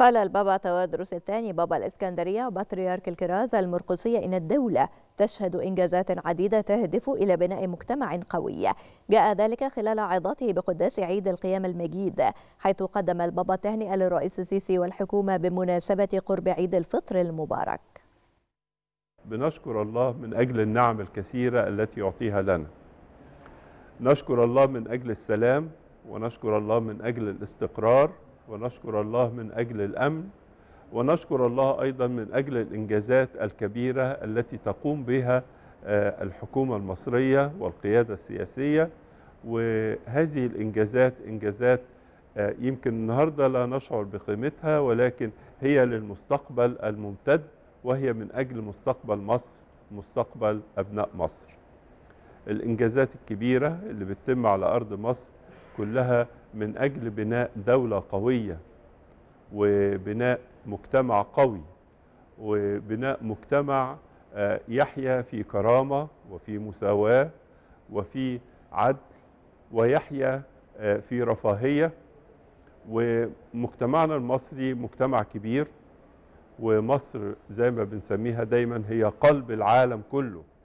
قال البابا توادرس الثاني بابا الإسكندرية وبطريرك الكرازة المرقسية إن الدولة تشهد إنجازات عديدة تهدف إلى بناء مجتمع قوي جاء ذلك خلال عظاته بقداس عيد القيام المجيد حيث قدم البابا تهنئة للرئيس السيسي والحكومة بمناسبة قرب عيد الفطر المبارك بنشكر الله من أجل النعم الكثيرة التي يعطيها لنا نشكر الله من أجل السلام ونشكر الله من أجل الاستقرار ونشكر الله من أجل الأمن ونشكر الله أيضا من أجل الإنجازات الكبيرة التي تقوم بها آه، الحكومة المصرية والقيادة السياسية وهذه الإنجازات إنجازات آه، يمكن النهاردة لا نشعر بقيمتها ولكن هي للمستقبل الممتد وهي من أجل مستقبل مصر مستقبل أبناء مصر الإنجازات الكبيرة اللي بتتم على أرض مصر كلها من أجل بناء دولة قوية وبناء مجتمع قوي وبناء مجتمع آه، يحيا في كرامة وفي مساواة وفي عدل ويحيا آه، في رفاهية ومجتمعنا المصري مجتمع كبير ومصر زي ما بنسميها دايما هي قلب العالم كله